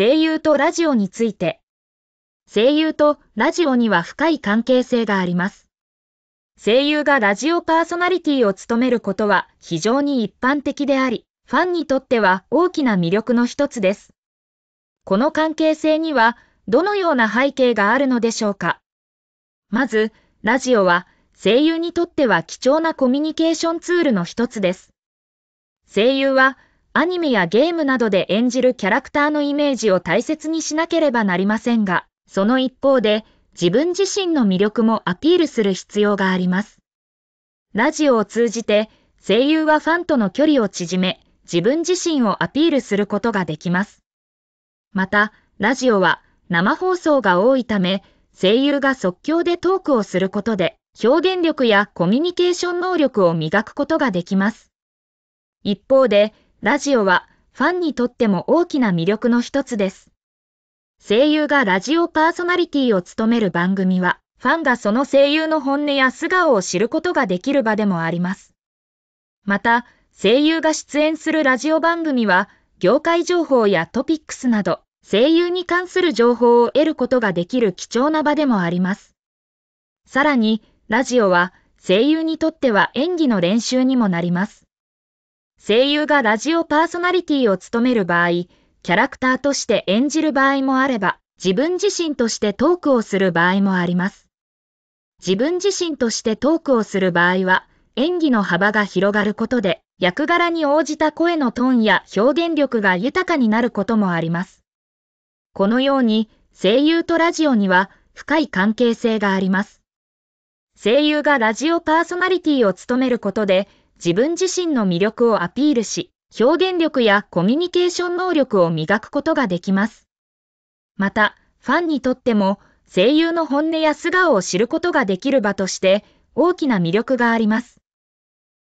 声優とラジオについて。声優とラジオには深い関係性があります。声優がラジオパーソナリティを務めることは非常に一般的であり、ファンにとっては大きな魅力の一つです。この関係性にはどのような背景があるのでしょうか。まず、ラジオは声優にとっては貴重なコミュニケーションツールの一つです。声優はアニメやゲームなどで演じるキャラクターのイメージを大切にしなければなりませんが、その一方で、自分自身の魅力もアピールする必要があります。ラジオを通じて、声優はファンとの距離を縮め、自分自身をアピールすることができます。また、ラジオは生放送が多いため、声優が即興でトークをすることで、表現力やコミュニケーション能力を磨くことができます。一方で、ラジオはファンにとっても大きな魅力の一つです。声優がラジオパーソナリティを務める番組は、ファンがその声優の本音や素顔を知ることができる場でもあります。また、声優が出演するラジオ番組は、業界情報やトピックスなど、声優に関する情報を得ることができる貴重な場でもあります。さらに、ラジオは声優にとっては演技の練習にもなります。声優がラジオパーソナリティを務める場合、キャラクターとして演じる場合もあれば、自分自身としてトークをする場合もあります。自分自身としてトークをする場合は、演技の幅が広がることで、役柄に応じた声のトーンや表現力が豊かになることもあります。このように、声優とラジオには深い関係性があります。声優がラジオパーソナリティを務めることで、自分自身の魅力をアピールし、表現力やコミュニケーション能力を磨くことができます。また、ファンにとっても声優の本音や素顔を知ることができる場として大きな魅力があります。